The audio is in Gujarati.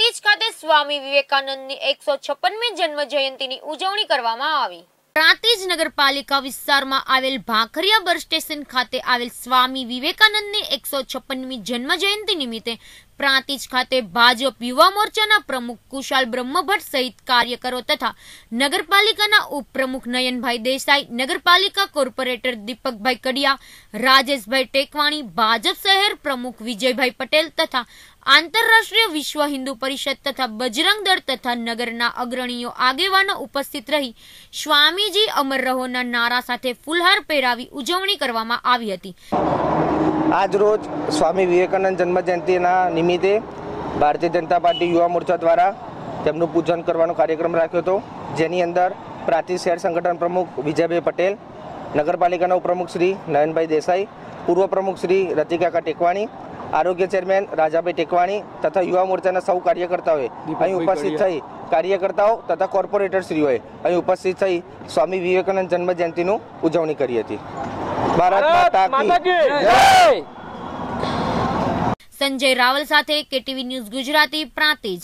તેજ ખાતે સ્વામી વિવેકાનંદની એકસો છપ્પનમી જન્મ જયંતિની ઉજવણી કરવામાં આવી પ્રાંતિજ નગરપાલિકા વિસ્તારમાં આવેલ ભાખરિયા બસ સ્ટેશન ખાતે આવેલ સ્વામી વિવેકાનંદની એકસો છપ્પનમી જન્મ જયંતિ નિમિત્તે પ્રાંતિજ ખાતે ભાજપ યુવા મોરચાના પ્રમુખ કુશાલ બ્રહ્મભટ્ટ સહિત કાર્યકરો તથા નગરપાલિકાના ઉપપ્રમુખ નયનભાઈ દેસાઈ નગરપાલિકા કોર્પોરેટર દીપકભાઈ કડિયા રાજેશભાઈ ટેકવાણી ભાજપ શહેર પ્રમુખ વિજયભાઈ પટેલ તથા આંતરરાષ્ટ્રીય વિશ્વ હિન્દુ પરિષદ તથા બજરંગ દળ તથા નગરના અગ્રણીઓ આગેવાનો ઉપસ્થિત રહી સ્વામીજી અમર રહોના નારા સાથે ફુલહાર પહેરાવી ઉજવણી કરવામાં આવી હતી આજ રોજ સ્વામી વિવેકાનંદ જન્મજયંતિના નિમિત્તે ભારતીય જનતા પાર્ટી યુવા મોરચા દ્વારા તેમનું પૂજન કરવાનો કાર્યક્રમ રાખ્યો હતો જેની અંદર પ્રાચી શહેર સંગઠન પ્રમુખ વિજયભાઈ પટેલ નગરપાલિકાના ઉપપ્રમુખ શ્રી નયનભાઈ દેસાઈ પૂર્વ પ્રમુખ શ્રી રતિકાકા ટેકવાણી આરોગ્ય ચેરમેન રાજાભાઈ ટેકવાણી તથા યુવા મોરચાના સૌ કાર્યકર્તાઓએ અહીં ઉપસ્થિત થઈ કાર્યકર્તાઓ તથા કોર્પોરેટરશ્રીઓએ અહીં ઉપસ્થિત થઈ સ્વામી વિવેકાનંદ જન્મ જયંતિનું ઉજવણી કરી હતી ભારત માતા કી જય સંજય રાવલ સાથે કેટીવી ન્યૂઝ ગુજરાતી પ્રાંતિજ